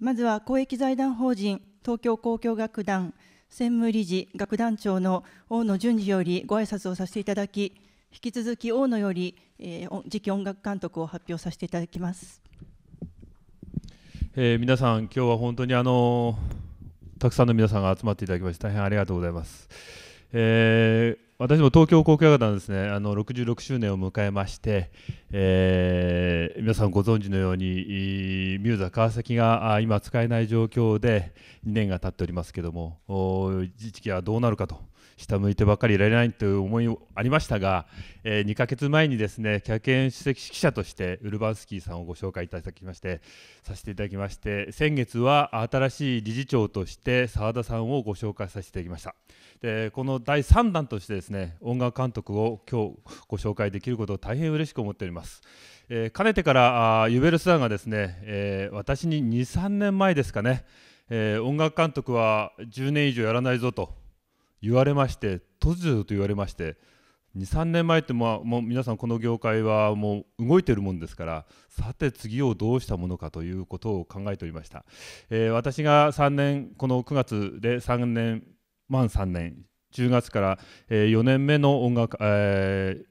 まずは公益財団法人東京交響楽団専務理事楽団長の大野淳二よりご挨拶をさせていただき引き続き大野より、えー、次期音楽監督を発表させていただきます、えー、皆さん今日は本当にあのたくさんの皆さんが集まっていただきまして大変ありがとうございます。えー、私も東京航空博多ですねあの66周年を迎えまして、えー、皆さんご存知のようにミューザ川崎が今使えない状況で2年が経っておりますけども一時期はどうなるかと下向いてばっかりいられないという思いありましたが、えー、2ヶ月前にですね客員主席記者としてウルバンスキーさんをご紹介いただきましてさせていただきまして先月は新しい理事長として澤田さんをご紹介させていただきましたでこの第3弾としてですね音楽監督を今日ご紹介できることを大変嬉しく思っております。えー、かねてからあユベルスさんがですね、えー、私に2、3年前ですかね、えー、音楽監督は10年以上やらないぞと言われまして突如と言われまして23年前ってもう皆さんこの業界はもう動いてるもんですからさて次をどうしたものかということを考えておりました、えー、私が3年この9月で3年満3年10月から4年目の音楽、えー、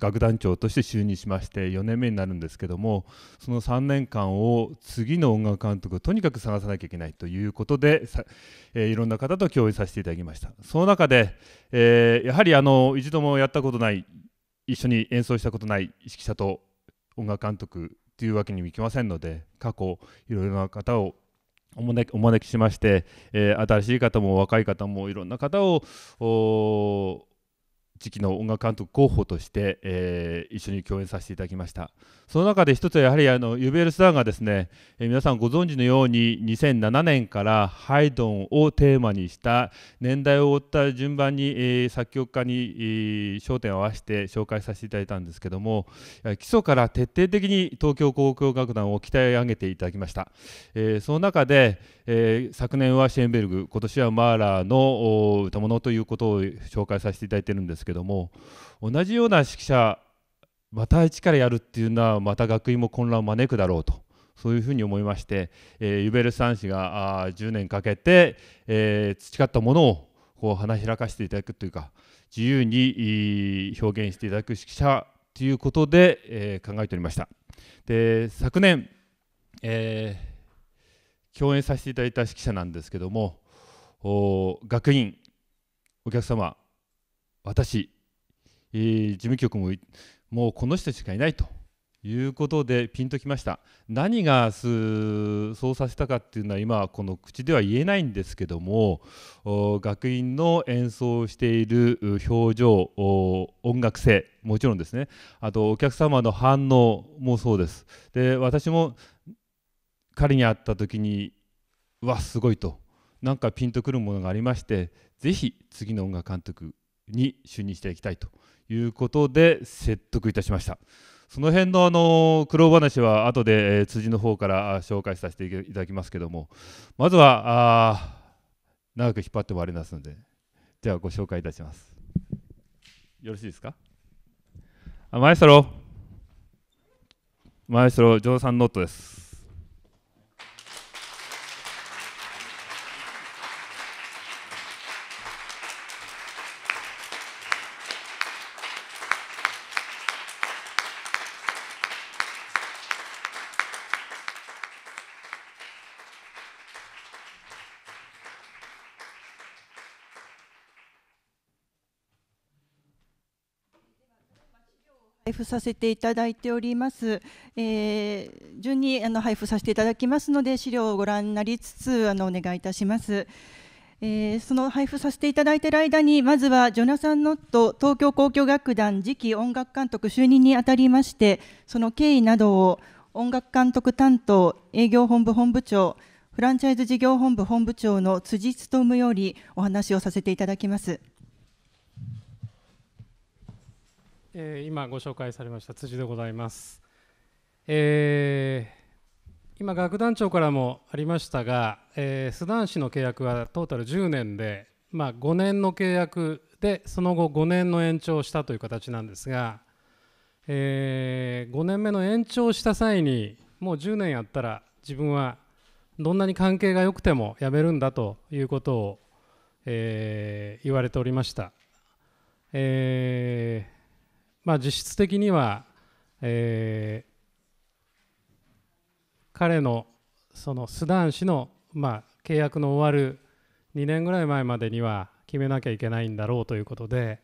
楽団長として就任しまして4年目になるんですけどもその3年間を次の音楽監督をとにかく探さなきゃいけないということでえー、いろんな方と共演させていただきましたその中で、えー、やはりあの一度もやったことない一緒に演奏したことない指揮者と音楽監督というわけにもいきませんので過去いろいろな方をお招きお招きしまして、えー、新しい方も若い方もいろんな方を時期の音楽監督候補として、えー、一緒に共演させていただきましたその中で一つはやはりあのユベール・スターがですね、えー、皆さんご存知のように2007年からハイドンをテーマにした年代を追った順番に、えー、作曲家に、えー、焦点を合わせて紹介させていただいたんですけども基礎から徹底的に東京交響楽団を鍛え上げていただきました、えー、その中で、えー、昨年はシェーンベルグ今年はマーラーの歌物ということを紹介させていただいてるんですけどけども同じような指揮者また一からやるっていうのはまた学院も混乱を招くだろうとそういうふうに思いまして、えー、ユベルさん氏があ10年かけて、えー、培ったものをこう花開かせていただくというか自由に表現していただく指揮者ということで、えー、考えておりました。で昨年、えー、共演させていただいた指揮者なんですけども学院お客様私、えー、事務局ももうこの人しかいないということでピンときました何がそうさせたかっていうのは今この口では言えないんですけども学院の演奏している表情音楽性もちろんですねあとお客様の反応もそうですで私も彼に会った時にわすごいとなんかピンとくるものがありましてぜひ次の音楽監督に就任していきたいということで説得いたしました。その辺のあの苦労話は後で、え辻の方から紹介させていただきますけどもまずはあ長く引っ張ってもありますのでじゃあご紹介いたします。よろしいですかあマエストロマエストロジョーさんノートです。配布させていただいております、えー、順にあの配布させていただきますので資料をご覧になりつつあのお願いいたします、えー、その配布させていただいている間にまずはジョナサン・ノット東京交響楽団次期音楽監督就任にあたりましてその経緯などを音楽監督担当営業本部本部長フランチャイズ事業本部本部長の辻勤よりお話をさせていただきます。えー、今ご紹介されました辻でございます、えー、今楽団長からもありましたが、えー、スダン市の契約はトータル10年で、まあ、5年の契約でその後5年の延長したという形なんですが、えー、5年目の延長した際にもう10年やったら自分はどんなに関係が良くても辞めるんだということを、えー、言われておりました。えーまあ、実質的には、えー、彼のそのスダン氏の、まあ、契約の終わる2年ぐらい前までには決めなきゃいけないんだろうということで、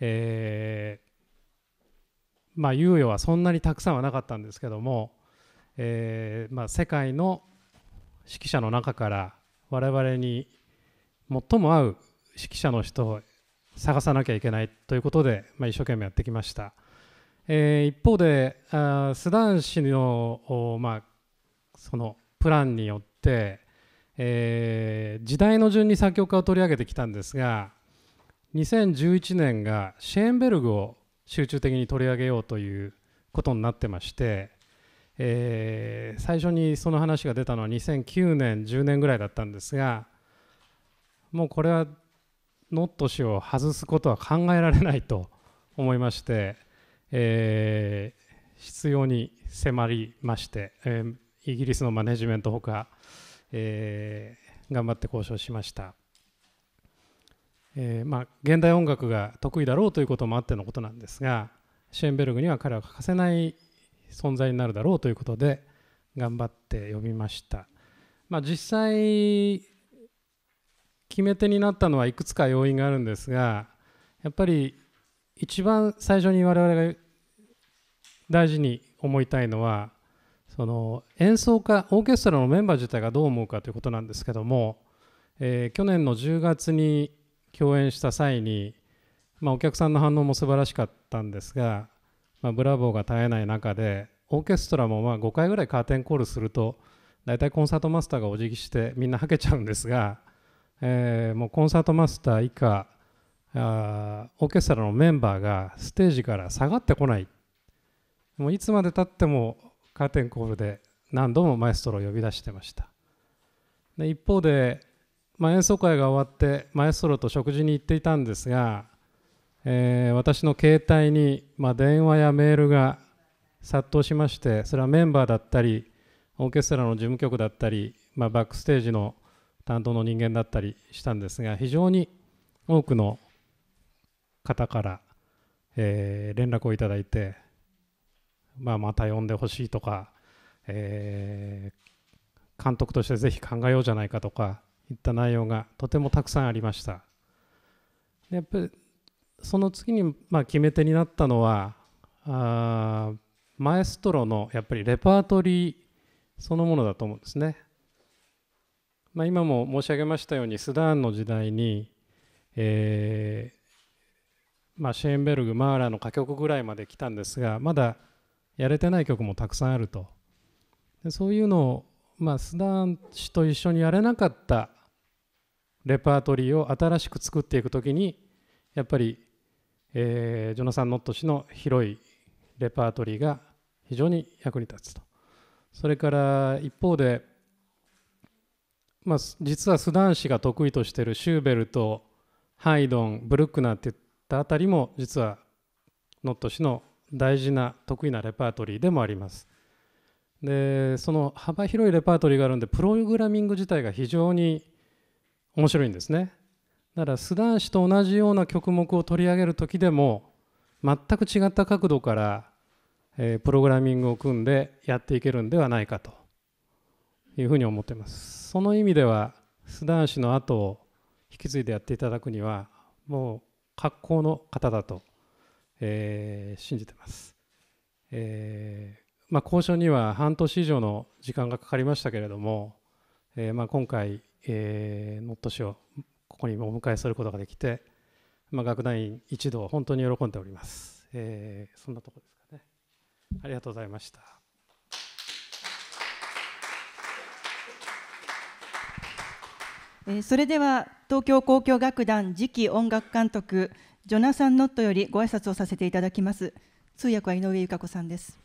えー、まあ、猶予はそんなにたくさんはなかったんですけども、えー、まあ、世界の指揮者の中から我々に最も合う指揮者の人探さなきゃいけないということで、まあ、一生懸命やってきました、えー、一方であスダン氏の、まあ、そのプランによって、えー、時代の順に作曲家を取り上げてきたんですが2011年がシェーンベルグを集中的に取り上げようということになってまして、えー、最初にその話が出たのは2009年10年ぐらいだったんですがもうこれはノット氏を外すことは考えられないと思いまして、えー、必要に迫りまして、えー、イギリスのマネジメントほか、えー、頑張って交渉しました、えー、まあ、現代音楽が得意だろうということもあってのことなんですがシェーンベルグには彼は欠かせない存在になるだろうということで頑張って読みました、まあ、実際決め手になったのはいくつか要因があるんですがやっぱり一番最初に我々が大事に思いたいのはその演奏家オーケストラのメンバー自体がどう思うかということなんですけども、えー、去年の10月に共演した際に、まあ、お客さんの反応も素晴らしかったんですが、まあ、ブラボーが絶えない中でオーケストラもま5回ぐらいカーテンコールすると大体コンサートマスターがお辞儀してみんなはけちゃうんですがえー、もうコンサートマスター以下あーオーケストラのメンバーがステージから下がってこないもういつまでたってもカーテンコールで何度もマエストロを呼び出してましたで一方で、まあ、演奏会が終わってマエストロと食事に行っていたんですが、えー、私の携帯に、まあ、電話やメールが殺到しましてそれはメンバーだったりオーケストラの事務局だったり、まあ、バックステージの担当の人間だったりしたんですが非常に多くの方から、えー、連絡をいただいて、まあ、また呼んでほしいとか、えー、監督としてぜひ考えようじゃないかとかいった内容がとてもたくさんありました。でやっぱりその次に、まあ、決め手になったのはあマエストロのやっぱりレパートリーそのものだと思うんですね。まあ、今も申し上げましたようにスダーンの時代に、えーまあ、シェーンベルグマーラの歌曲ぐらいまで来たんですがまだやれてない曲もたくさんあるとでそういうのを、まあ、スダーン氏と一緒にやれなかったレパートリーを新しく作っていくときにやっぱり、えー、ジョナサン・ノット氏の広いレパートリーが非常に役に立つとそれから一方でまあ、実はスダン氏が得意としてるシューベルトハイドンブルックナーっていったあたりも実はノット氏の大事な得意なレパートリーでもあります。でその幅広いレパートリーがあるんでプログラミング自体が非常に面白いんですね。だからスダン氏と同じような曲目を取り上げる時でも全く違った角度から、えー、プログラミングを組んでやっていけるんではないかというふうに思っています。その意味では須田ン氏の後を引き継いでやっていただくにはもう格好の方だと、えー、信じてます、えー、まあ、交渉には半年以上の時間がかかりましたけれども、えー、まあ、今回、え登氏をここにお迎えすることができて、まあ、学団員一同本当に喜んでおります、えそんなとこですかねありがとうございましたえそれでは東京交響楽団次期音楽監督ジョナサン・ノットよりご挨拶をさせていただきます通訳は井上由香子さんです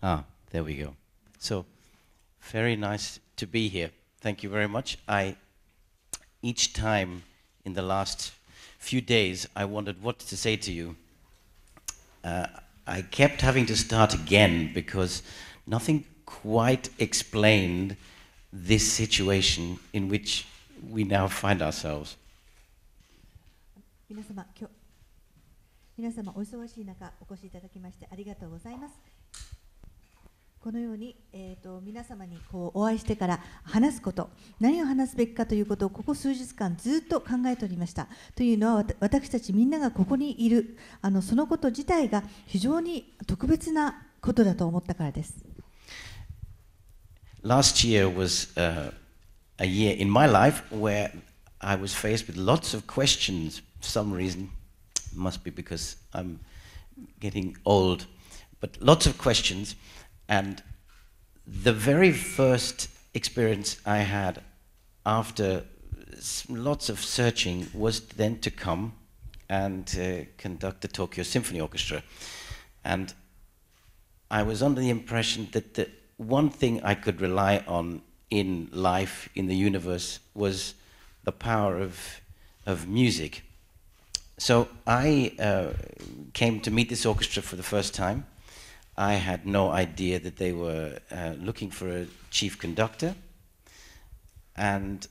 あ、ah, there we go so very nice to be here thank you very much I each time in the last few days I wondered what to say to you uh, I kept having to start again because nothing quite explained this situation in which we now find ourselves. 皆様今日皆様お忙しい中お越しいただきましてありがとうございます。このように、えーと、皆様にこうお会いしてから話すこと何を話すべきかということをここ数日間ずっと考えておりましたというのは私たちみんながここにいるあのそのこと自体が非常に特別なことだと思ったからです。Last year was、uh, a year in my life where I was faced with lots of questions for some reason must be because I'm getting old but lots of questions And the very first experience I had after lots of searching was then to come and uh, conduct the Tokyo Symphony Orchestra. And I was under the impression that the one thing I could rely on in life, in the universe, was the power of, of music. So I uh, came to meet this orchestra for the first time I had no idea that they were uh, looking for a chief conductor. And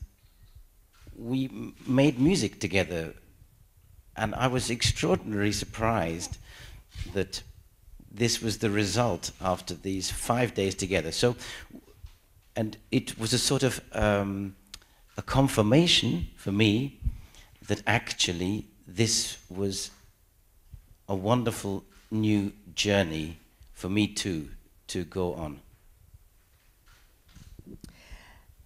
we made music together. And I was extraordinarily surprised that this was the result after these five days together. So, and it was a sort of um, a confirmation for me that actually this was a wonderful new journey for me t o to go on.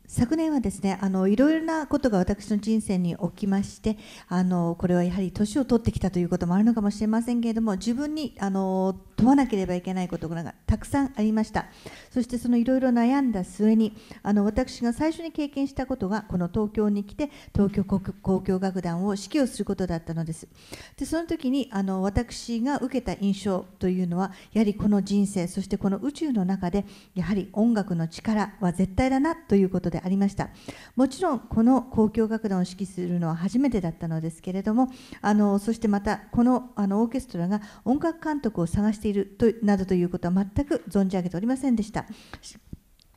昨年はですねあのいろいろなことが私の人生に起きましてあのこれはやはり年を取ってきたということもあるのかもしれませんけれども自分にあの問わなければいけないことがたくさんありましたそしてそのいろいろ悩んだ末にあの私が最初に経験したことがこの東京に来て東京交響楽団を指揮をすることだったのですでその時にあの私が受けた印象というのはやはりこの人生そしてこの宇宙の中でやはり音楽の力は絶対だなということでありましたもちろんこの交響楽団を指揮するのは初めてだったのですけれどもあのそしてまたこのあのオーケストラが音楽監督を探しているとなどということは全く存じ上げておりませんでした。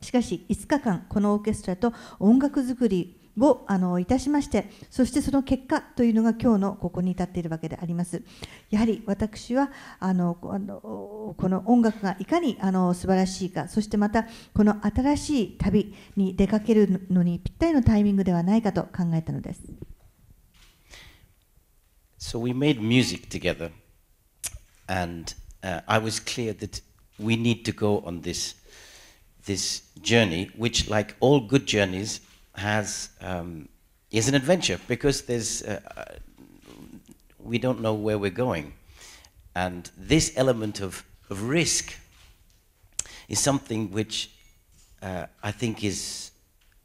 しかし5日間このオーケストラと音楽作りをあのいたしましてそしてその結果というのが今日のここに至っているわけでありますやはり私はあのこの音楽がいかにあの素晴らしいかそしてまたこの新しい旅に出かけるのにぴったりのタイミングではないかと考えたのです So we made music together and uh, I was clear that we need to go on this, this journey, which, like all good journeys, has, um, is an adventure because there's, uh, uh, we don't know where we're going. And this element of, of risk is something which uh, I think is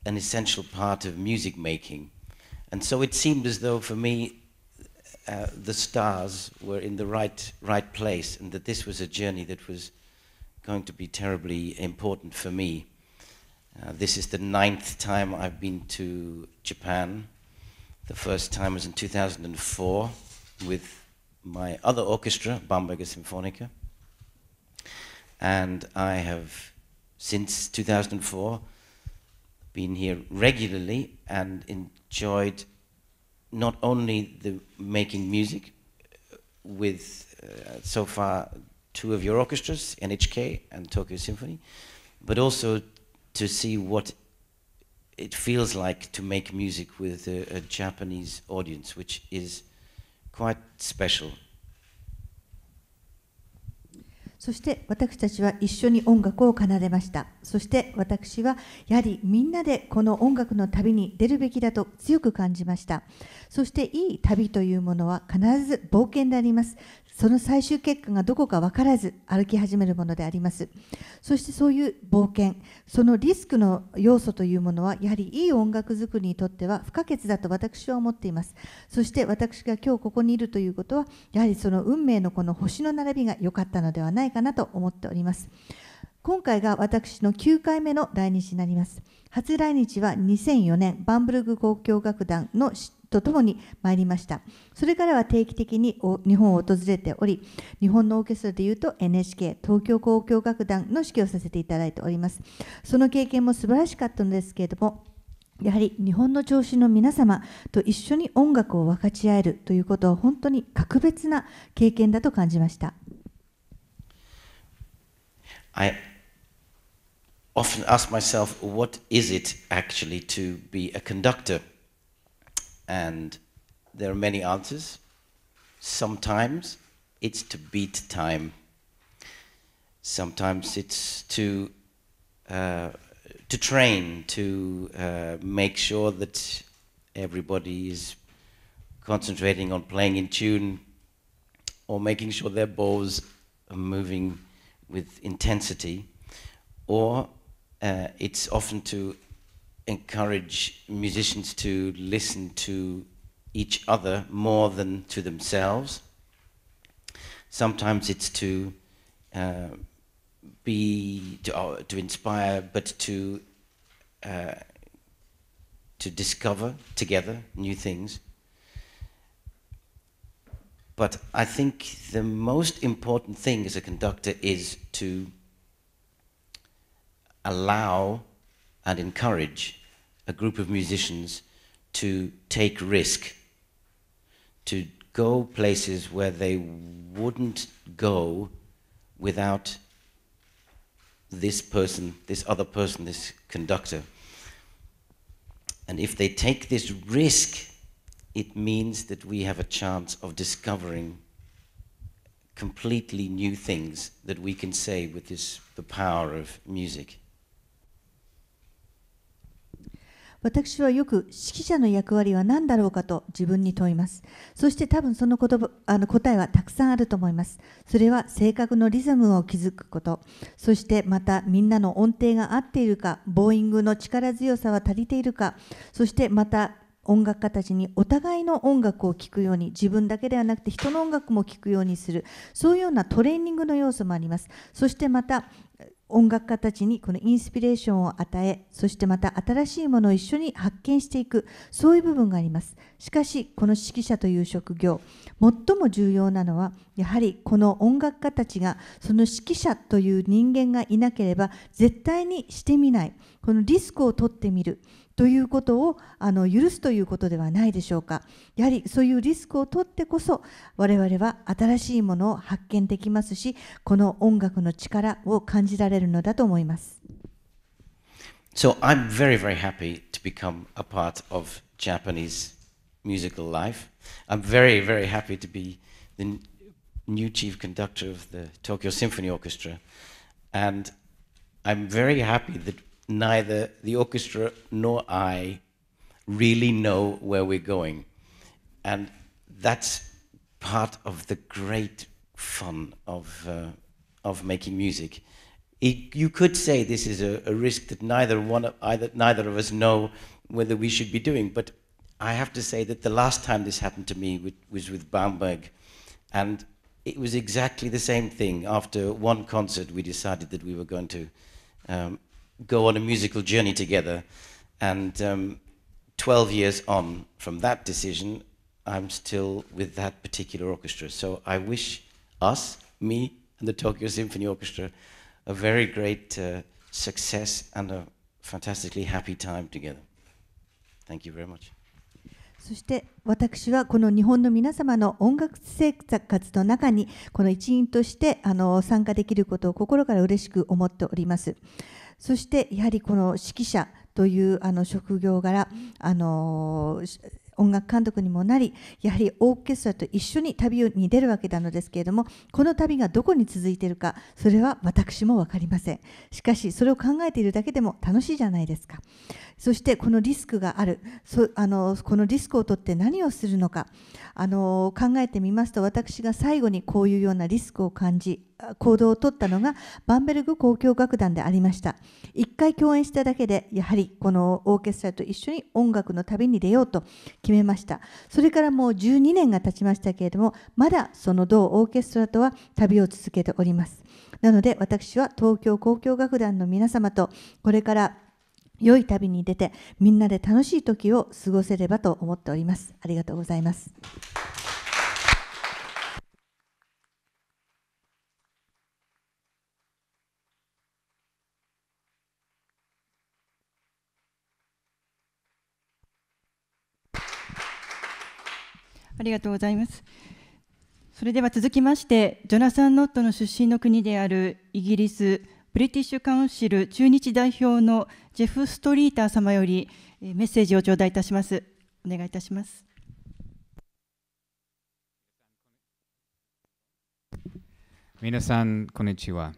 an essential part of music making. And so it seemed as though for me uh, the stars were in the right, right place and that this was a journey that was going to be terribly important for me. Uh, this is the ninth time I've been to Japan. The first time was in 2004 with my other orchestra, Bamberger Symphonica. And I have, since 2004, been here regularly and enjoyed not only the making music uh, with uh, so far two of your orchestras, NHK and Tokyo Symphony, but also to see what it feels like to make music with a, a Japanese audience, which is quite special. そして私たちは一緒に音楽を奏でました。そして私はやはりみんなでこの音楽の旅に出るべきだと強く感じました。そしていい旅というものは必ず冒険であります。その最終結果がどこか分からず歩き始めるものでありますそしてそういう冒険そのリスクの要素というものはやはりいい音楽作りにとっては不可欠だと私は思っていますそして私が今日ここにいるということはやはりその運命のこの星の並びが良かったのではないかなと思っております今回が私の9回目の来日になります初来日は2004年バンブルグ交響楽団のとともに参りましたそれからは定期的に日本を訪れており日本のオーケストラでいうと NHK 東京交響楽団の指揮をさせていただいておりますその経験も素晴らしかったのですけれどもやはり日本の調子の皆様と一緒に音楽を分かち合えるということは本当に格別な経験だと感じました。I often ask myself, what is it actually to be a conductor? And there are many answers. Sometimes it's to beat time. Sometimes it's to uh, to train to uh, make sure that everybody is concentrating on playing in tune or making sure their bows are moving with intensity, or uh, it's often to encourage musicians to listen to each other more than to themselves. Sometimes it's to uh, be to, uh, to, inspire, but to uh, to discover together new things. But I think the most important thing as a conductor is to allow and encourage a group of musicians to take risk, to go places where they wouldn't go without this person, this other person, this conductor. And if they take this risk, it means that we have a chance of discovering completely new things that we can say with this, the power of music. 私はよく指揮者の役割は何だろうかと自分に問います。そして多分その言葉あの答えはたくさんあると思います。それは性格のリズムを築くこと、そしてまたみんなの音程が合っているか、ボーイングの力強さは足りているか、そしてまた音楽家たちにお互いの音楽を聴くように自分だけではなくて人の音楽も聴くようにするそういうようなトレーニングの要素もありますそしてまた音楽家たちにこのインスピレーションを与えそしてまた新しいものを一緒に発見していくそういう部分がありますしかしこの指揮者という職業最も重要なのはやはりこの音楽家たちがその指揮者という人間がいなければ絶対にしてみないこのリスクを取ってみるということをあの許すということではないでしょうかやはりそういうリスクを取ってこそ我々は新しいものを発見できますしこの音楽の力を感じられるのだと思います。So I'm very, very happy to become a part of Japanese musical life. I'm very, very happy to be the new chief conductor of the Tokyo Symphony Orchestra. And I'm very happy that neither the orchestra nor I really know where we're going. And that's part of the great fun of, uh, of making music. It, you could say this is a, a risk that neither, one of, either, neither of us know whether we should be doing, but I have to say that the last time this happened to me was, with Baumberg, and it was exactly the same thing. After one concert, we decided that we were going to um, go on a musical journey together. And um, 12 years on from that decision, I'm still with that particular orchestra. So I wish us, me, and the Tokyo Symphony Orchestra a very great uh, success and a fantastically happy time together. Thank you very much. そして私はこの日本の皆様の音楽制作活動の中にこの一員としてあの参加できることを心から嬉しく思っております。そしてやはりこの指揮者というあの職業柄あの音楽監督にもなりやはりオーケストラと一緒に旅に出るわけなのですけれどもこの旅がどこに続いているかそれは私も分かりませんしかしそれを考えているだけでも楽しいじゃないですかそしてこのリスクがあるそあのこのリスクを取って何をするのかあの考えてみますと私が最後にこういうようなリスクを感じ行動をとったのがバンベルグ交響楽団でありました1回共演しただけでやはりこのオーケストラと一緒に音楽の旅に出ようと決めましたそれからもう12年が経ちましたけれどもまだその同オーケストラとは旅を続けておりますなので私は東京交響楽団の皆様とこれから良い旅に出てみんなで楽しい時を過ごせればと思っておりますありがとうございますありがとうございます。それでは続きまして、ジョナサン・ノットの出身の国であるイギリス、ブリティッシュカウンシル駐日代表のジェフ・ストリーター様よりメッセージを頂戴いたします。お願いいたします。皆さん、こんにちは。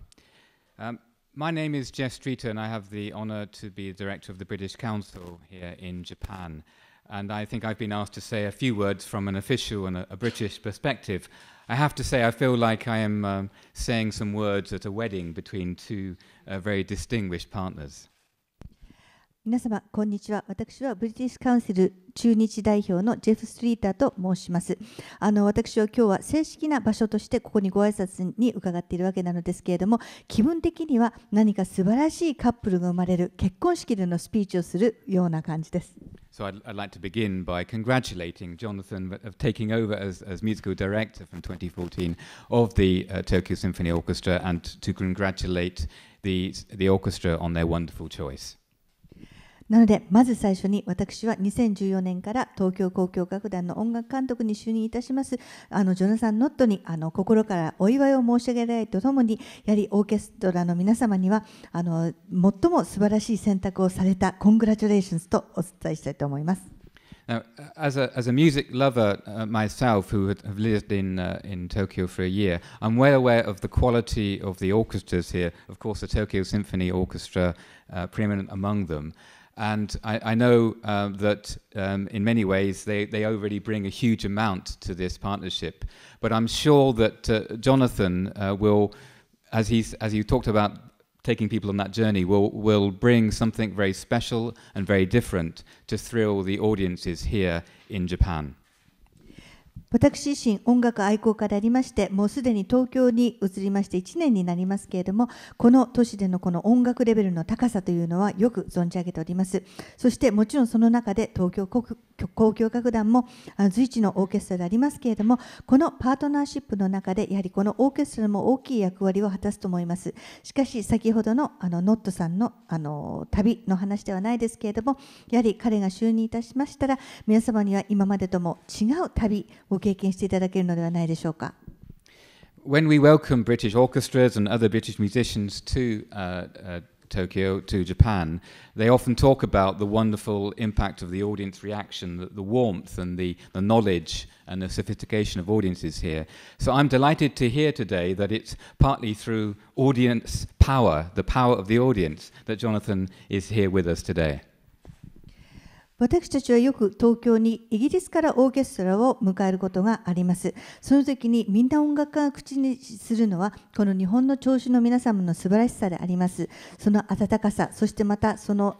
Um, my name is Jeff Streeter, and I have the honor to be the director of the British Council here in Japan. and I think I've been asked to say a few words from an official and a, a British perspective. I have to say, I feel like I am um, saying some words at a wedding between two uh, very distinguished partners. 皆様、こんにちは。私はブリティッシュカウンセル中日代表のジェフ・スリーターと申します。あの私は今日は正式な場所としてここにご挨拶に伺っているわけなのですけれども、気分的には何か素晴らしいカップルが生まれる結婚式でのスピーチをするような感じです。So I'd, I'd like to begin by congratulating Jonathan of taking over as, as musical director from 2014 of the uh, Tokyo Symphony Orchestra and to congratulate the, the orchestra on their wonderful choice. なので、まず最初に私は2014年から東京交響楽団の音楽監督に就任いたしますあのジョナサン・ノットにあの心からお祝いを申し上げられとともに、やはりオーケストラの皆様にはあの最も素晴らしい選択をされたコングラチュレーションズとお伝えしたいと思います。Now, as a, as a music lover uh, myself, who had, have lived in, uh, in Tokyo for a year, I'm well aware of the quality of the orchestras here. Of course, the Tokyo Symphony Orchestra, uh, preeminent among them. And I, I know um, that um, in many ways they, they already bring a huge amount to this partnership. But I'm sure that uh, Jonathan uh, will, as, he's, as you talked about taking people on that journey, will, will bring something very special and very different to thrill the audiences here in Japan. 私自身音楽愛好家でありましてもうすでに東京に移りまして1年になりますけれどもこの都市でのこの音楽レベルの高さというのはよく存じ上げておりますそしてもちろんその中で東京交響楽団も随一のオーケストラでありますけれどもこのパートナーシップの中でやはりこのオーケストラも大きい役割を果たすと思いますしかし先ほどのあのノットさんのあの旅の話ではないですけれどもやはり彼が就任いたしましたら皆様には今までとも違う旅を経験していただけるのではないでしょうか。When we welcome British orchestras and other British musicians to uh, uh, Tokyo, to Japan, they often talk about the wonderful impact of the audience reaction, the, the warmth and the, the knowledge and the sophistication of audiences here. So I'm delighted to hear today that it's partly through audience power, the power of the audience, that Jonathan is here with us today. 私たちはよく東京にイギリスからオーケストラを迎えることがありますその時にみんな音楽家が口にするのはこの日本の聴衆の皆様の素晴らしさでありますその温かさそしてまたその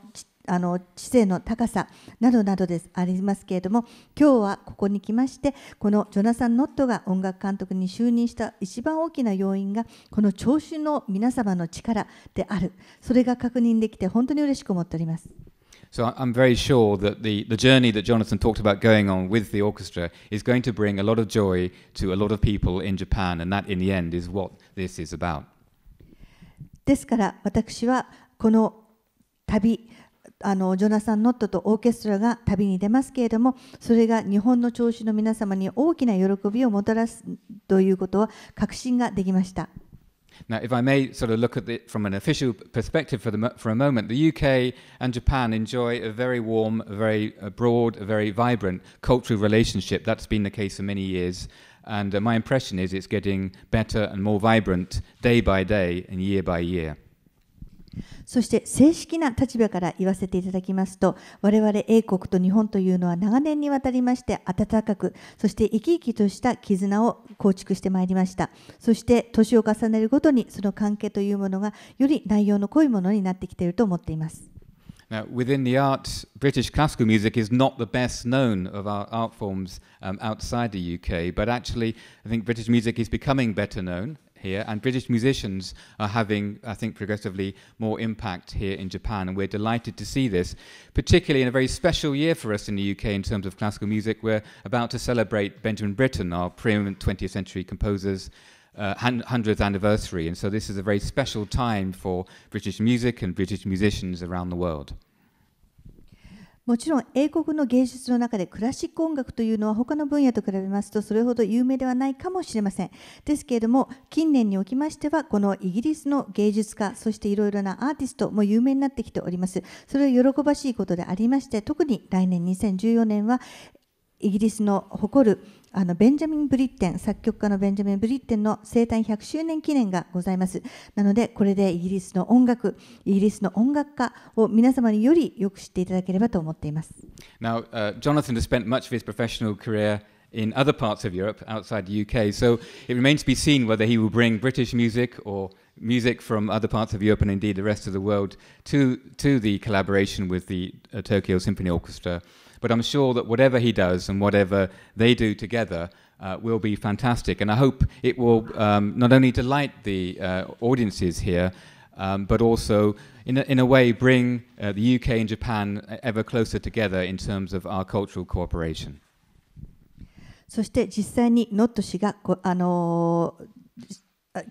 あの知性の高さなどなどでありますけれども今日はここに来ましてこのジョナサン・ノットが音楽監督に就任した一番大きな要因がこの聴衆の皆様の力であるそれが確認できて本当に嬉しく思っております。So I'm very sure that the, the journey that Jonathan talked about going on with the orchestra is going to bring a lot of joy to a lot of people in Japan, and that in the end is what this is about. ですから私はこの旅あのジョナサン・ノットとオーケストラが旅に出ますけれどもそれが日本の調子の皆様に大きな喜びをもたらすということは確信ができました。Now, if I may sort of look at it from an official perspective for, the, for a moment, the UK and Japan enjoy a very warm, a very broad, a very vibrant cultural relationship. That's been the case for many years. And uh, my impression is it's getting better and more vibrant day by day and year by year. そして正式な立場から言わせていただきますと我々英国と日本というのは長年にわたりまして温かくそして生き生きとした絆を構築してまいりましたそして年を重ねるごとにその関係というものがより内容の濃いものになってきていると思っています。Now, within the arts, British classical music is not the best known of our art forms um, outside the UK, but actually, I think British music is becoming better known here, and British musicians are having, I think, progressively more impact here in Japan, and we're delighted to see this, particularly in a very special year for us in the UK in terms of classical music. We're about to celebrate Benjamin Britten, our preeminent 20th century composer's uh, 100th anniversary, and so this is a very special time for British music and British musicians around the world. もちろん英国の芸術の中でクラシック音楽というのは他の分野と比べますとそれほど有名ではないかもしれませんですけれども近年におきましてはこのイギリスの芸術家そしていろいろなアーティストも有名になってきておりますそれは喜ばしいことでありまして特に来年2014年はイギリスの誇るあのベンジャミン・ブリッテン作曲家のベンジャミン・ブリッテンの生誕100周年記念がございますなのでこれでイギリスの音楽イギリスの音楽家を皆様によりよく知っていただければと思っています Now、uh, Jonathan has spent much of his professional career in other parts of Europe outside the UK. So it remains to be seen whether he will bring British music or music from other parts of Europe and indeed the rest of the world to, to the collaboration with the uh, Tokyo Symphony Orchestra. But I'm sure that whatever he does and whatever they do together uh, will be fantastic. And I hope it will um, not only delight the uh, audiences here, um, but also, in a, in a way, bring uh, the UK and Japan uh, ever closer together in terms of our cultural cooperation. そして実際にノット氏があの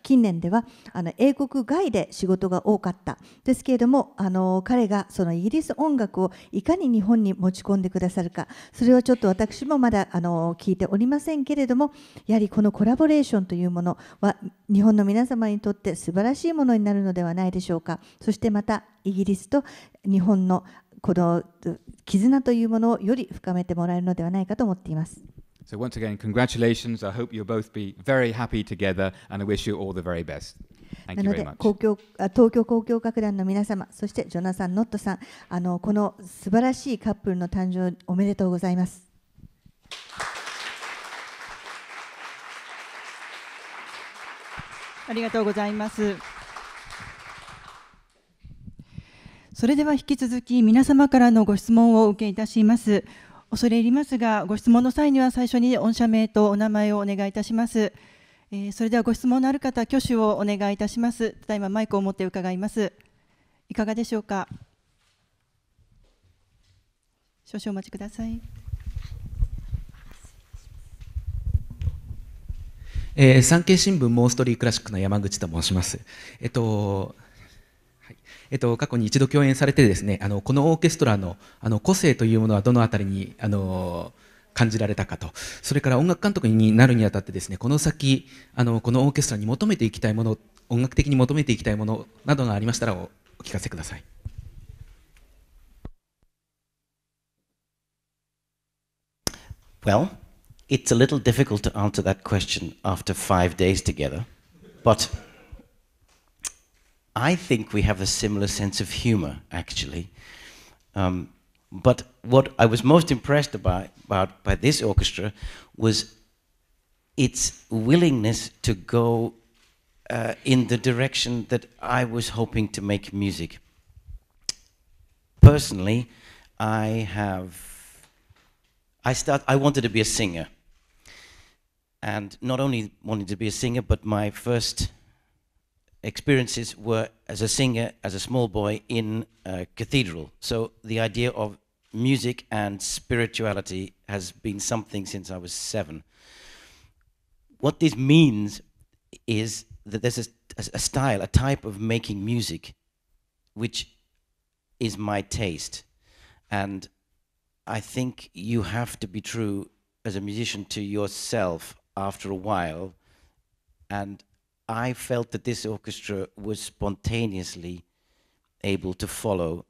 近年ではあの英国外で仕事が多かったですけれどもあの彼がそのイギリス音楽をいかに日本に持ち込んでくださるかそれはちょっと私もまだあの聞いておりませんけれどもやはりこのコラボレーションというものは日本の皆様にとって素晴らしいものになるのではないでしょうかそしてまたイギリスと日本のこの絆というものをより深めてもらえるのではないかと思っています。So, once again, congratulations. I hope you'll both be very happy together, and I wish you all the very best. なので公共東京交響楽団の皆様、そしてジョナサン・ノットさんあの、この素晴らしいカップルの誕生、おめでとうございます。ありがとうございます。それでは引き続き皆様からのご質問をお受けいたします。恐れ入りますが、ご質問の際には最初に御社名とお名前をお願いいたします。えー、それではご質問のある方、挙手をお願いいたします。ただいまマイクを持って伺います。いかがでしょうか。少々お待ちください。えー、産経新聞モーストリークラシックの山口と申します。えっとえっと、過去に一度共演されてですねあのこのオーケストラのあの個性というものはどの辺りにあの感じられたかとそれから音楽監督になるにあたってですねこの先あのこのオーケストラに求めていきたいもの音楽的に求めていきたいものなどがありましたらお聞かせください。Well, it's a little difficult to answer that question after five days together, but I think we have a similar sense of humor, actually. Um, but what I was most impressed about, about by this orchestra was its willingness to go uh, in the direction that I was hoping to make music. Personally, I have I start I wanted to be a singer. And not only wanted to be a singer, but my first experiences were as a singer, as a small boy in a cathedral. So the idea of music and spirituality has been something since I was seven. What this means is that there's a, a style, a type of making music, which is my taste. And I think you have to be true as a musician to yourself after a while and I felt that this orchestra was spontaneously able to follow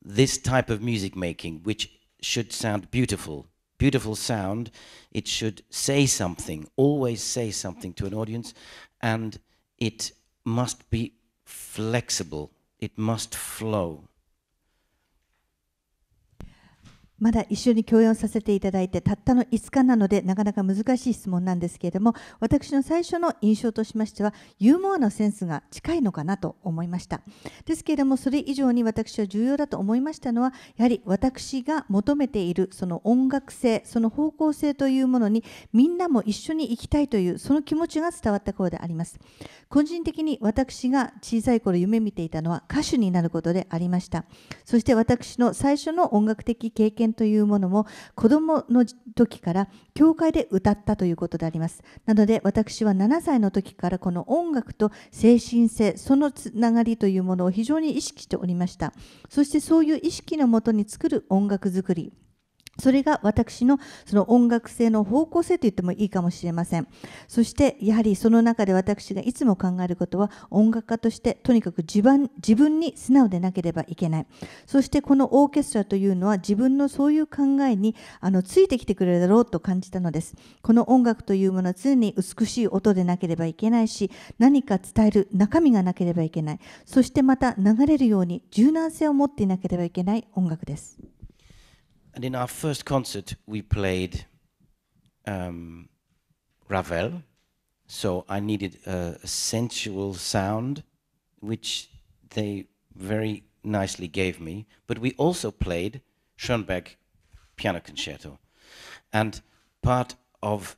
this type of music making, which should sound beautiful. Beautiful sound, it should say something, always say something to an audience, and it must be flexible, it must flow. まだ一緒に共演させていただいてたったの5日なのでなかなか難しい質問なんですけれども私の最初の印象としましてはユーモアのセンスが近いのかなと思いましたですけれどもそれ以上に私は重要だと思いましたのはやはり私が求めているその音楽性その方向性というものにみんなも一緒に行きたいというその気持ちが伝わった頃であります個人的に私が小さい頃夢見ていたのは歌手になることでありましたそして私の最初の音楽的経験というものも子供の時から教会で歌ったということでありますなので私は7歳の時からこの音楽と精神性そのつながりというものを非常に意識しておりましたそしてそういう意識のもとに作る音楽作りそれが私のその音楽性の方向性と言ってもいいかもしれません。そしてやはりその中で私がいつも考えることは音楽家としてとにかく自分自分に素直でなければいけない。そしてこのオーケストラというのは自分のそういう考えにあのついてきてくれるだろうと感じたのです。この音楽というものは常に美しい音でなければいけないし何か伝える中身がなければいけない。そしてまた流れるように柔軟性を持っていなければいけない音楽です。And in our first concert, we played um, Ravel. So I needed a, a sensual sound, which they very nicely gave me. But we also played Schoenberg Piano Concerto. And part of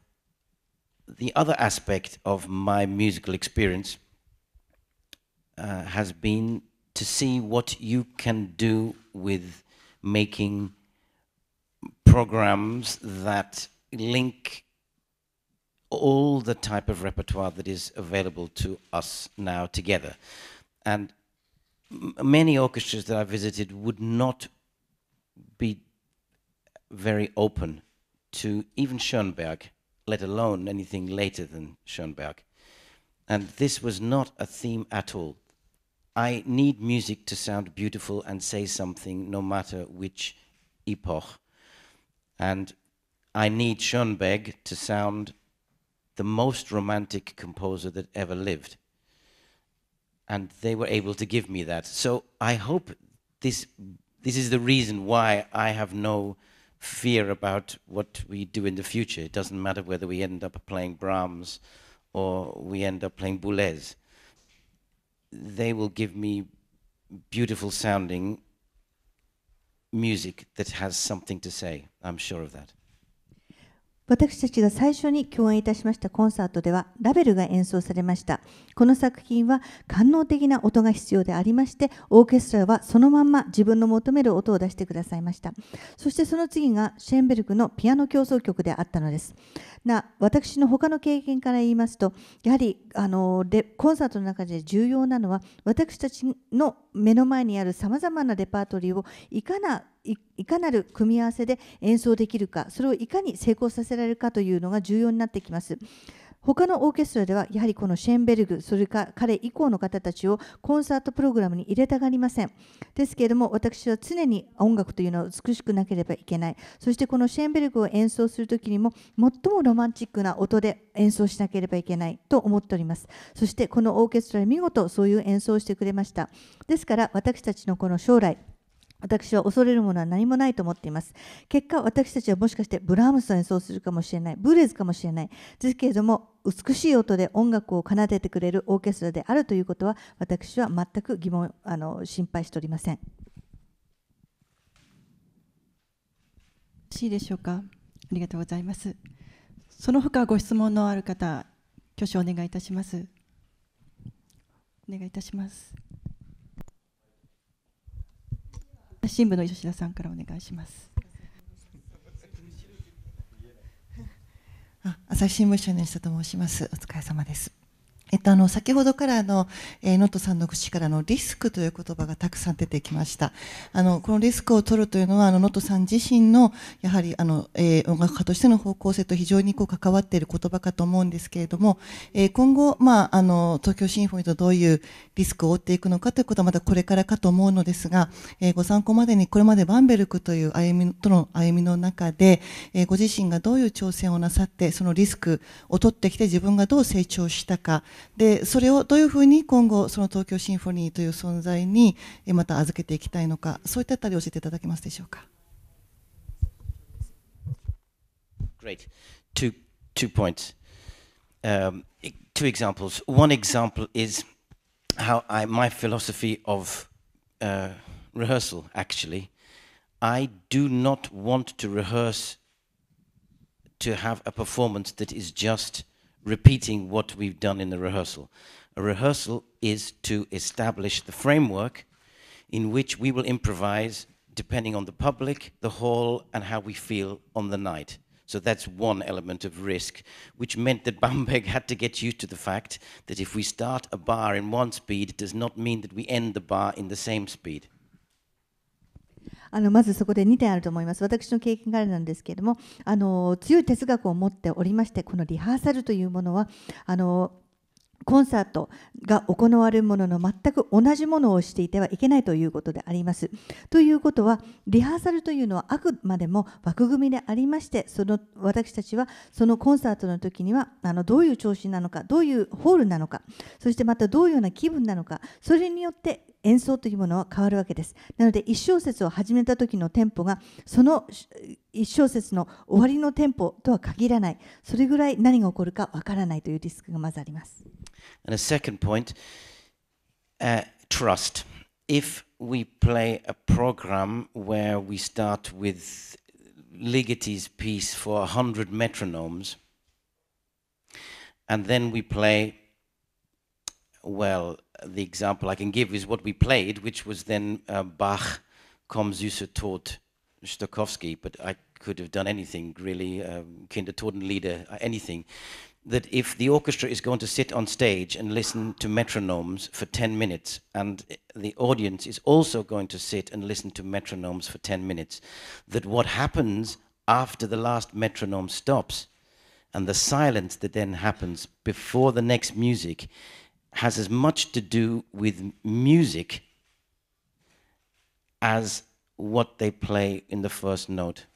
the other aspect of my musical experience uh, has been to see what you can do with making programs that link all the type of repertoire that is available to us now together. And many orchestras that I visited would not be very open to even Schoenberg, let alone anything later than Schoenberg. And this was not a theme at all. I need music to sound beautiful and say something no matter which epoch and I need Schoenberg to sound the most romantic composer that ever lived. And they were able to give me that. So I hope this, this is the reason why I have no fear about what we do in the future. It doesn't matter whether we end up playing Brahms or we end up playing Boulez. They will give me beautiful sounding music that has something to say. I'm sure of that. 私たちが最初に共演いたしましたコンサートではラベルが演奏されましたこの作品は官能的な音が必要でありましてオーケストラはそのまんま自分の求める音を出してくださいましたそしてその次がシェーンベルクのピアノ協奏曲であったのですな私の他の経験から言いますとやはりあのレコンサートの中で重要なのは私たちの目の前にあるさまざまなレパートリーをいかないかなる組み合わせで演奏できるかそれをいかに成功させられるかというのが重要になってきます。他のオーケストラではやはりこのシェーンベルグそれか彼以降の方たちをコンサートプログラムに入れたがりませんですけれども私は常に音楽というのは美しくなければいけないそしてこのシェーンベルグを演奏する時にも最もロマンチックな音で演奏しなければいけないと思っておりますそしてこのオーケストラ見事そういう演奏をしてくれましたですから私たちのこの将来私は恐れるものは何もないと思っています。結果、私たちはもしかしてブラームスを演奏するかもしれない、ブレーズかもしれない。ですけれども、美しい音で音楽を奏でてくれるオーケストラであるということは、私は全く疑問、あの心配しておりません。よろしいでしょうか。ありがとうございます。その他ご質問のある方、挙手お願いいたします。お願いいたします。新聞の吉田さんからお願いします。朝日新聞社の吉田と申します。お疲れ様です。えっと、あの先ほどからの、えー、さんの口からのリスクという言葉がたくさん出てきましたあのこのリスクを取るというのはあのさん自身のやはりあの、えー、音楽家としての方向性と非常にこう関わっている言葉かと思うんですけれども、えー、今後、まあ、あの東京シンフォニーとどういうリスクを負っていくのかということはまだこれからかと思うのですが、えー、ご参考までにこれまでバンベルクという歩みとの歩みの中で、えー、ご自身がどういう挑戦をなさってそのリスクを取ってきて自分がどう成長したかでそれをどういうふうに今後その東京シンフォニーという存在にまた預けていきたいのかそういったあたり教えていただけますでしょうか。Great. Two, two points. Um, two examples. One example is how I, my philosophy of uh, rehearsal, actually. I do not want to rehearse to have a performance that is just repeating what we've done in the rehearsal. A rehearsal is to establish the framework in which we will improvise depending on the public, the hall, and how we feel on the night. So that's one element of risk, which meant that Bamberg had to get used to the fact that if we start a bar in one speed, it does not mean that we end the bar in the same speed. あのまずそこで2点あると思います私の経験からなんですけれどもあの強い哲学を持っておりましてこのリハーサルというものはあのコンサートが行われるものの全く同じものをしていてはいけないということであります。ということはリハーサルというのはあくまでも枠組みでありましてその私たちはそのコンサートの時にはあのどういう調子なのかどういうホールなのかそしてまたどういうような気分なのかそれによって演奏というものは変わるわけです。なので1小節を始めた時のテンポがその1小節の終わりのテンポとは限らない。それぐらい何が起こるかわからないというリスクがまずあります。And a second point, uh, trust. If we play a program where we start with Ligeti's piece for a hundred metronomes, and then we play, well, the example I can give is what we played, which was then uh, Bach, Komm süße Tod, Stokowski, but I could have done anything really, um, Totenlieder, uh, anything. That if the orchestra is going to sit on stage and listen to metronomes for 10 minutes, and the audience is also going to sit and listen to metronomes for 10 minutes, that what happens after the last metronome stops and the silence that then happens before the next music has as much to do with music as what they play in the first note.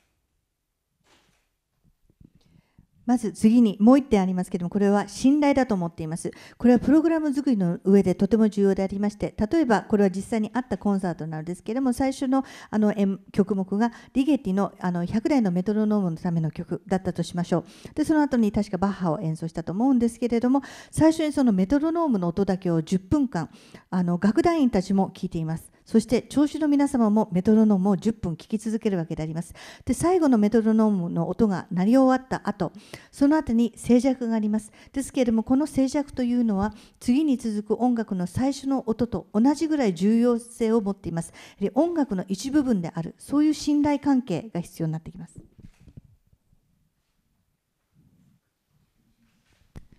まず次にもう1点ありますけどもこれは信頼だと思っていますこれはプログラム作りの上でとても重要でありまして例えばこれは実際にあったコンサートなんですけれども最初のあの曲目がリゲティのあの100台のメトロノームのための曲だったとしましょうでその後に確かバッハを演奏したと思うんですけれども最初にそのメトロノームの音だけを10分間あの楽団員たちも聴いていますそして聴衆の皆様もメトロノームを10分聴き続けるわけであります。で最後のメトロノームの音が鳴り終わった後その後に静寂があります。ですけれどもこの静寂というのは次に続く音楽の最初の音と同じぐらい重要性を持っています。音楽の一部分であるそういう信頼関係が必要になってきます。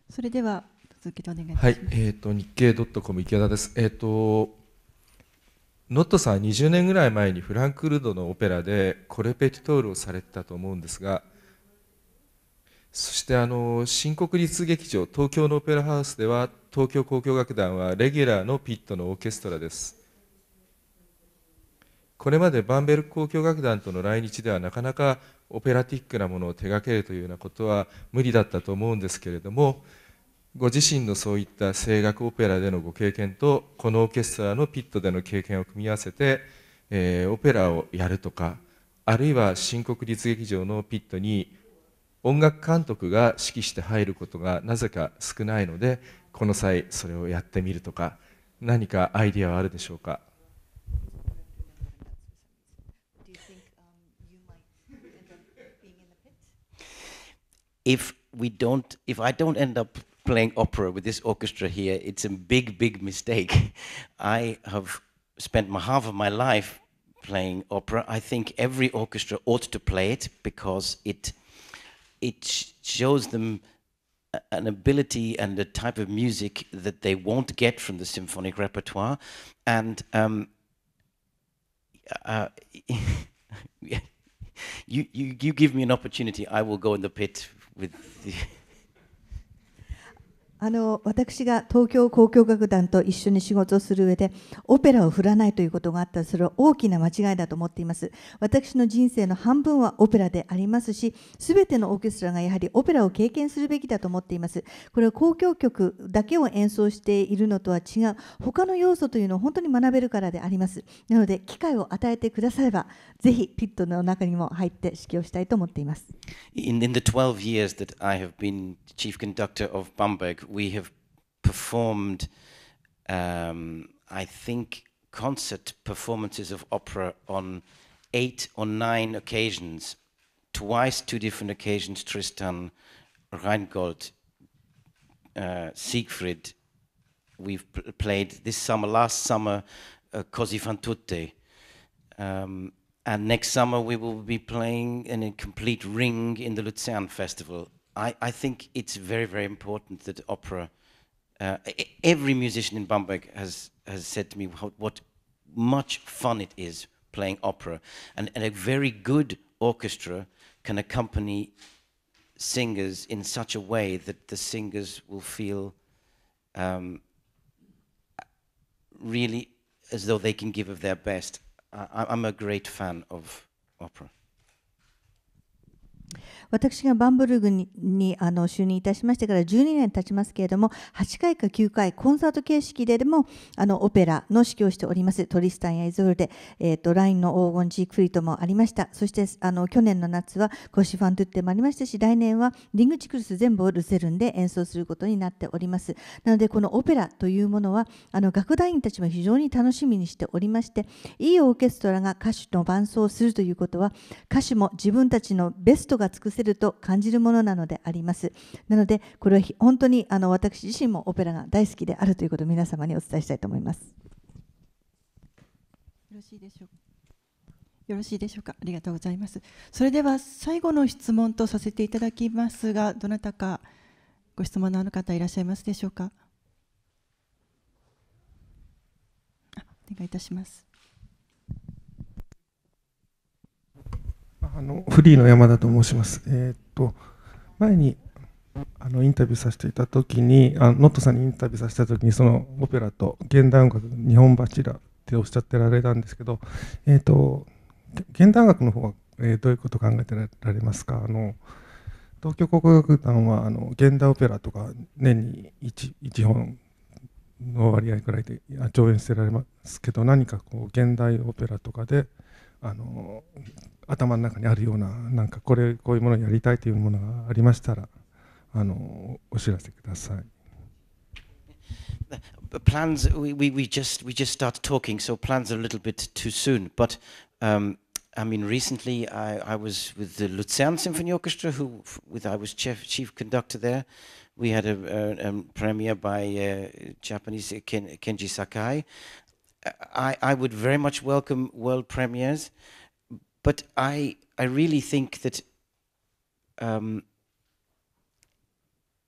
それでは続けてお願いします。はい、えっ、ー、と日経ドットコム池田です。えっ、ー、とノットさんは20年ぐらい前にフランク・ルドのオペラでコレペティトールをされてたと思うんですがそしてあの新国立劇場東京のオペラハウスでは東京交響楽団はレギュラーのピットのオーケストラですこれまでバンベル交響楽団との来日ではなかなかオペラティックなものを手掛けるというようなことは無理だったと思うんですけれどもご自身のそういった声楽オペラでのご経験とこのオーケストラのピットでの経験を組み合わせて、えー、オペラをやるとかあるいは新国立劇場のピットに音楽監督が指揮して入ることがなぜか少ないのでこの際それをやってみるとか何かアイディアはあるでしょうか playing opera with this orchestra here, it's a big, big mistake. I have spent my, half of my life playing opera. I think every orchestra ought to play it because it, it shows them an ability and a type of music that they won't get from the symphonic repertoire. And um, uh, you, you, you give me an opportunity, I will go in the pit with. The あの私が東京交響楽団と一緒に仕事をする上でオペラを振らないということがあったらそれは大きな間違いだと思っています私の人生の半分はオペラでありますし全てのオーケストラがやはりオペラを経験するべきだと思っていますこれは交響曲だけを演奏しているのとは違う他の要素というのを本当に学べるからでありますなので機会を与えてくださればぜひピットの中にも入って指揮をしたいと思っています in, the 12 years that I have been chief conductor of Bamberg we have performed, um, I think, concert performances of opera on eight or nine occasions, twice two different occasions, Tristan, Rheingold, uh, Siegfried. We've played this summer, last summer, uh, Così fan tutte. Um, and next summer we will be playing in a complete ring in the Luzern Festival I, I think it's very, very important that opera, uh, every musician in Bamberg has, has said to me how, what much fun it is playing opera. And, and a very good orchestra can accompany singers in such a way that the singers will feel um, really as though they can give of their best. I, I'm a great fan of opera. 私がバンブルグにあの就任いたしましてから12年経ちますけれども8回か9回コンサート形式ででもあのオペラの指揮をしておりますトリスタンやイゾルで、えーと、ラインの黄金チークフリートもありましたそしてあの去年の夏はコシファントゥッテもありましたし来年はリングチクルス全部をルセルンで演奏することになっておりますなのでこのオペラというものはあの楽団員たちも非常に楽しみにしておりましていいオーケストラが歌手の伴奏をするということは歌手も自分たちのベストが尽くせせると感じるものなのでありますなのでこれは本当にあの私自身もオペラが大好きであるということを皆様にお伝えしたいと思いますよろしいでしょうかよろしいでしょうか。ありがとうございます。それでは最後の質問とさせていただきますが、どなたかご質問のある方いらっしゃいますでしょうか。お願いいたします。あのフリーの山田と申します。えー、っと前にあのインタビューさせていた時にあノットさんにインタビューさせた時にそのオペラと現代音楽日本柱っておっしゃってられたんですけど、えー、っと現代音楽の方は、えー、どういうことを考えてられますかあの東京国学団はあの現代オペラとか年に 1, 1本の割合くらいで上演してられますけど何かこう現代オペラとかであの頭の中にあるようななんかこれこういうものをやりたいというものがありましたらあのお知らせください。Plans, we, we, we just we just started talking, so plans are a little bit too soon. But um, I mean, recently I, I was with the Luzern Symphony Orchestra, who with I was chief, chief conductor there. We had a, a, a premiere by uh, Japanese Ken, Kenji Sakai. I, I would very much welcome world premieres. But I, I really think that um,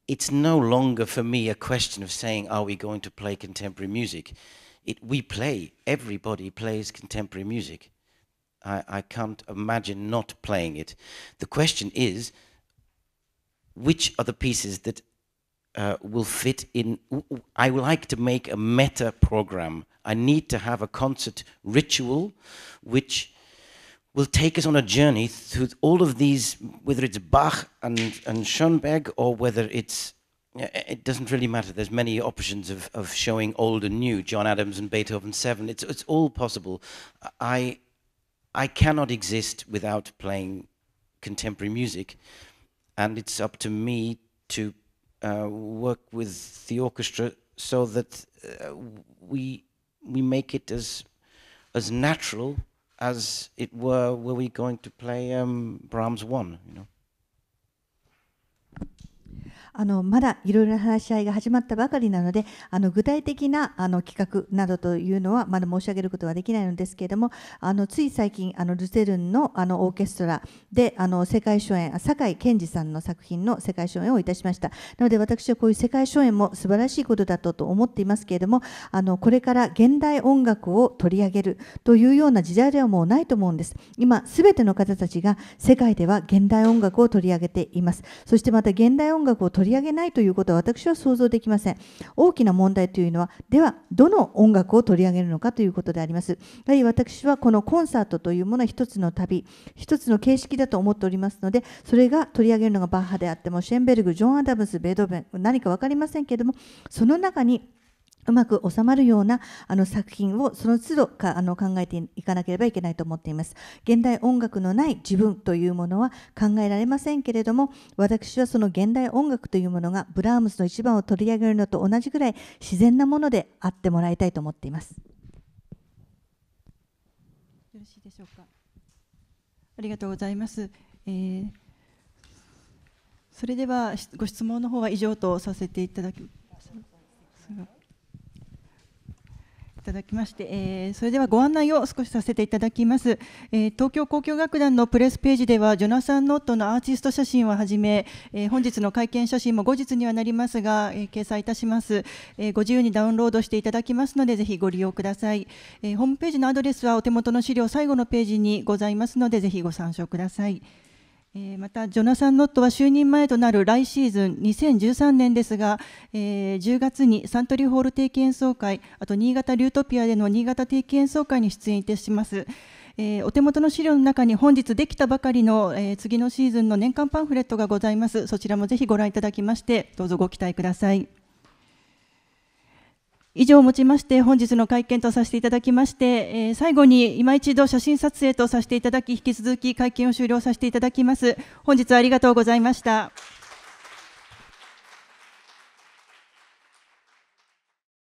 it's no longer for me a question of saying, are we going to play contemporary music? It, we play, everybody plays contemporary music. I, I can't imagine not playing it. The question is, which are the pieces that uh, will fit in. I like to make a meta program. I need to have a concert ritual which will take us on a journey through all of these, whether it's Bach and, and Schoenberg or whether it's, eh, it doesn't really matter. There's many options of, of showing old and new, John Adams and Beethoven 7. It's, it's all possible. I, I cannot exist without playing contemporary music, and it's up to me to uh, work with the orchestra so that uh, we, we make it as, as natural as it were, were we going to play um, Brahms 1, you know? あのまだいろいろな話し合いが始まったばかりなのであの具体的なあの企画などというのはまだ申し上げることはできないのですけれどもあのつい最近あのルセルンのあのオーケストラであの世界初演酒井健二さんの作品の世界初演をいたしましたなので私はこういう世界初演も素晴らしいことだとと思っていますけれどもあのこれから現代音楽を取り上げるというような時代ではもうないと思うんです今すべての方たちが世界では現代音楽を取り上げていますそしてまた現代音楽を取り取り上げないということは私は想像できません。大きな問題というのは、では、どの音楽を取り上げるのかということであります。やはり私はこのコンサートというものは一つの旅、一つの形式だと思っておりますので、それが取り上げるのがバッハであっても、シェンベルグ、ジョン・アダムス、ベートーベン、何か分かりませんけれども、その中に、うまく収まるようなあの作品をその都度かあの考えていかなければいけないと思っています現代音楽のない自分というものは考えられませんけれども私はその現代音楽というものがブラームスの一番を取り上げるのと同じくらい自然なものであってもらいたいと思っていますよろしいでしょうかありがとうございます、えー、それではご質問の方は以上とさせていただきますいただきまして、えー、それではご案内を少しさせていただきます、えー、東京交響楽団のプレスページではジョナサン・ノットのアーティスト写真をはじめ、えー、本日の会見写真も後日にはなりますが、え掲載いたします、えご自由にダウンロードしていただきますのでぜひご利用ください、えホームページのアドレスはお手元の資料最後のページにございますのでぜひご参照ください。またジョナサン・ノットは就任前となる来シーズン2013年ですが、えー、10月にサントリーホール定期演奏会あと新潟リュートピアでの新潟定期演奏会に出演いたします。えー、お手元の資料の中に本日できたばかりの、えー、次のシーズンの年間パンフレットがございますそちらもぜひご覧いただきましてどうぞご期待ください。以上をもちまして本日の会見とさせていただきまして、えー、最後に今一度写真撮影とさせていただき引き続き会見を終了させていただきます本日はありがとうございました